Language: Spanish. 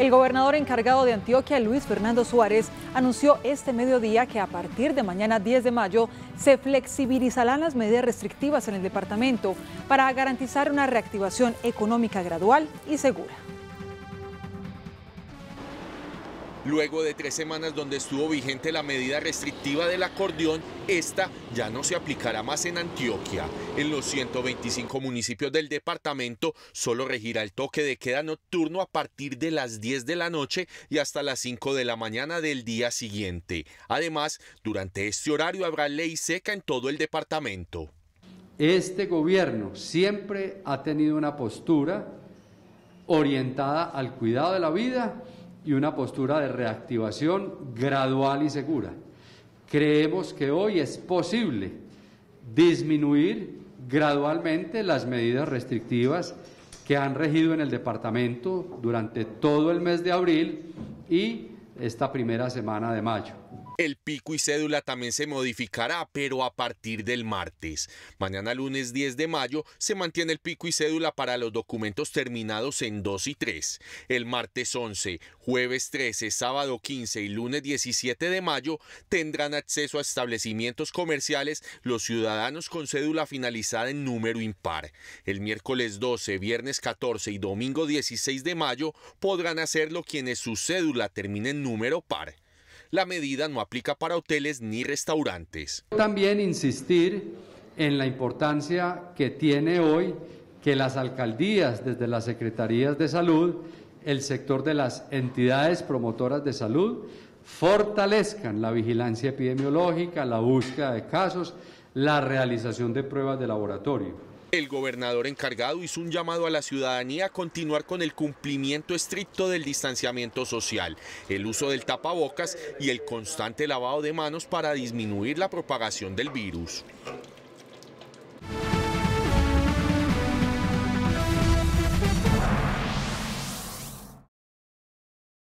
El gobernador encargado de Antioquia, Luis Fernando Suárez, anunció este mediodía que a partir de mañana 10 de mayo se flexibilizarán las medidas restrictivas en el departamento para garantizar una reactivación económica gradual y segura. Luego de tres semanas donde estuvo vigente la medida restrictiva del acordeón, esta ya no se aplicará más en Antioquia. En los 125 municipios del departamento solo regirá el toque de queda nocturno a partir de las 10 de la noche y hasta las 5 de la mañana del día siguiente. Además, durante este horario habrá ley seca en todo el departamento. Este gobierno siempre ha tenido una postura orientada al cuidado de la vida y una postura de reactivación gradual y segura. Creemos que hoy es posible disminuir gradualmente las medidas restrictivas que han regido en el departamento durante todo el mes de abril y esta primera semana de mayo. El pico y cédula también se modificará, pero a partir del martes. Mañana lunes 10 de mayo se mantiene el pico y cédula para los documentos terminados en 2 y 3. El martes 11, jueves 13, sábado 15 y lunes 17 de mayo tendrán acceso a establecimientos comerciales los ciudadanos con cédula finalizada en número impar. El miércoles 12, viernes 14 y domingo 16 de mayo podrán hacerlo quienes su cédula termine en número par. La medida no aplica para hoteles ni restaurantes. También insistir en la importancia que tiene hoy que las alcaldías, desde las secretarías de salud, el sector de las entidades promotoras de salud, fortalezcan la vigilancia epidemiológica, la búsqueda de casos, la realización de pruebas de laboratorio. El gobernador encargado hizo un llamado a la ciudadanía a continuar con el cumplimiento estricto del distanciamiento social, el uso del tapabocas y el constante lavado de manos para disminuir la propagación del virus.